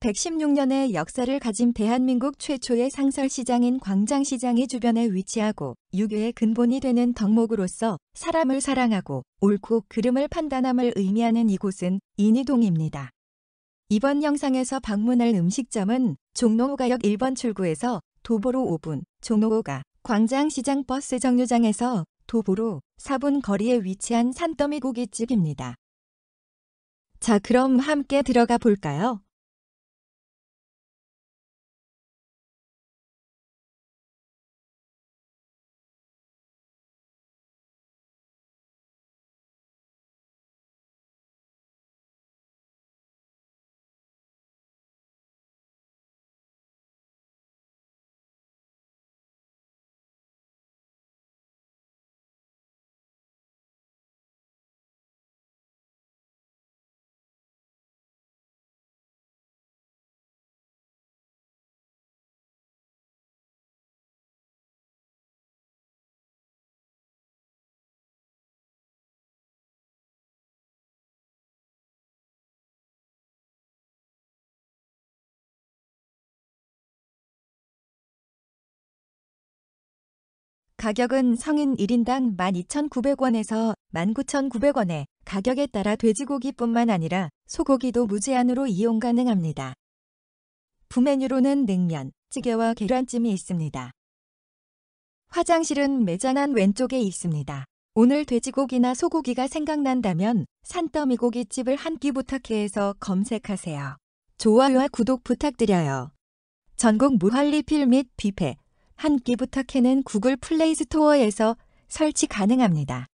116년의 역사를 가진 대한민국 최초의 상설시장인 광장시장이 주변에 위치하고 유교의 근본이 되는 덕목으로서 사람을 사랑하고 옳고 그름을 판단함을 의미하는 이곳은 인이동입니다. 이번 영상에서 방문할 음식점은 종로호가역 1번 출구에서 도보로 5분, 종로호가 광장시장 버스 정류장에서 도보로 4분 거리에 위치한 산더미 고깃집입니다. 자 그럼 함께 들어가 볼까요? 가격은 성인 1인당 12,900원에서 19,900원에 가격에 따라 돼지고기뿐만 아니라 소고기도 무제한으로 이용 가능합니다. 부메뉴로는 냉면, 찌개와 계란찜이 있습니다. 화장실은 매장 안 왼쪽에 있습니다. 오늘 돼지고기나 소고기가 생각난다면 산더미고깃집을한 끼 부탁해에서 검색하세요. 좋아요와 구독 부탁드려요. 전국 무한리필 및 뷔페, 함께 부탁해는 구글 플레이 스토어에서 설치 가능합니다.